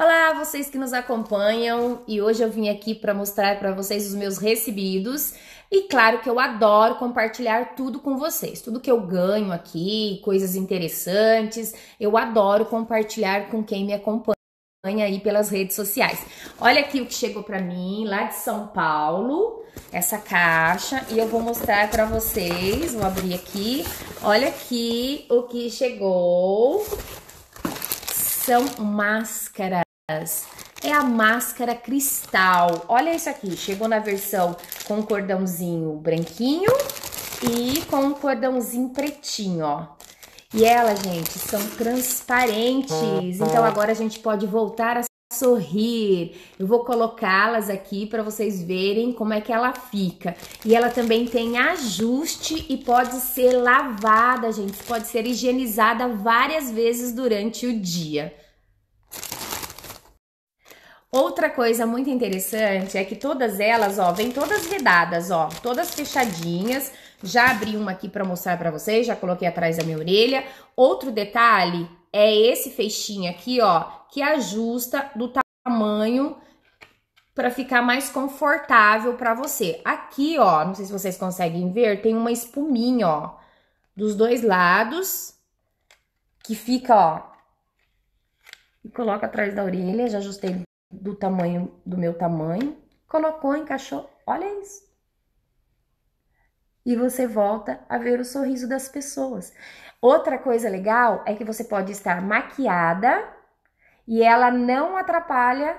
Olá, vocês que nos acompanham e hoje eu vim aqui para mostrar para vocês os meus recebidos e claro que eu adoro compartilhar tudo com vocês, tudo que eu ganho aqui, coisas interessantes, eu adoro compartilhar com quem me acompanha aí pelas redes sociais. Olha aqui o que chegou para mim lá de São Paulo, essa caixa e eu vou mostrar para vocês, vou abrir aqui. Olha aqui o que chegou. São máscaras é a máscara cristal. Olha isso aqui, chegou na versão com cordãozinho branquinho e com cordãozinho pretinho, ó. E ela, gente, são transparentes. Então agora a gente pode voltar a sorrir. Eu vou colocá-las aqui para vocês verem como é que ela fica. E ela também tem ajuste e pode ser lavada, gente, pode ser higienizada várias vezes durante o dia. Outra coisa muito interessante é que todas elas, ó, vêm todas vedadas, ó, todas fechadinhas. Já abri uma aqui para mostrar para vocês, já coloquei atrás da minha orelha. Outro detalhe é esse feixinho aqui, ó, que ajusta do tamanho para ficar mais confortável para você. Aqui, ó, não sei se vocês conseguem ver, tem uma espuminha, ó, dos dois lados, que fica, ó, e coloca atrás da orelha, já ajustei do tamanho do meu tamanho, colocou, encaixou, olha isso. E você volta a ver o sorriso das pessoas. Outra coisa legal é que você pode estar maquiada e ela não atrapalha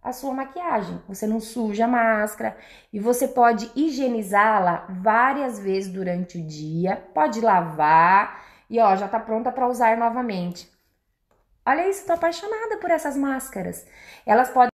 a sua maquiagem. Você não suja a máscara e você pode higienizá-la várias vezes durante o dia, pode lavar e ó, já tá pronta para usar novamente. Olha isso, estou apaixonada por essas máscaras. Elas podem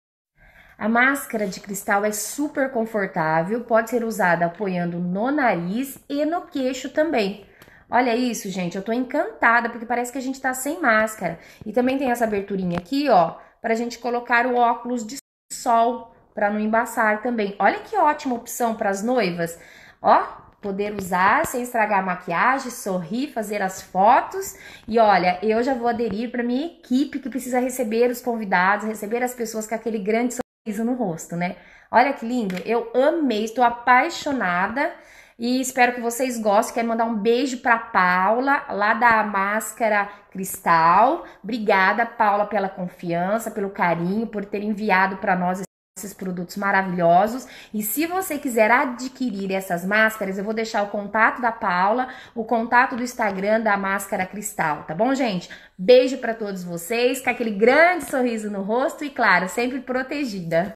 a máscara de cristal é super confortável, pode ser usada apoiando no nariz e no queixo também. Olha isso, gente, eu tô encantada porque parece que a gente tá sem máscara. E também tem essa aberturinha aqui, ó, pra gente colocar o óculos de sol para não embaçar também. Olha que ótima opção para as noivas. Ó, poder usar sem estragar a maquiagem, sorrir, fazer as fotos. E olha, eu já vou aderir para minha equipe que precisa receber os convidados, receber as pessoas com aquele grande sorriso no rosto, né? Olha que lindo, eu amei, estou apaixonada. E espero que vocês gostem. Quero mandar um beijo para Paula, lá da Máscara Cristal. Obrigada, Paula, pela confiança, pelo carinho, por ter enviado para nós esses produtos maravilhosos. E se você quiser adquirir essas máscaras, eu vou deixar o contato da Paula, o contato do Instagram da Máscara Cristal, tá bom, gente? Beijo para todos vocês, com aquele grande sorriso no rosto e, claro, sempre protegida.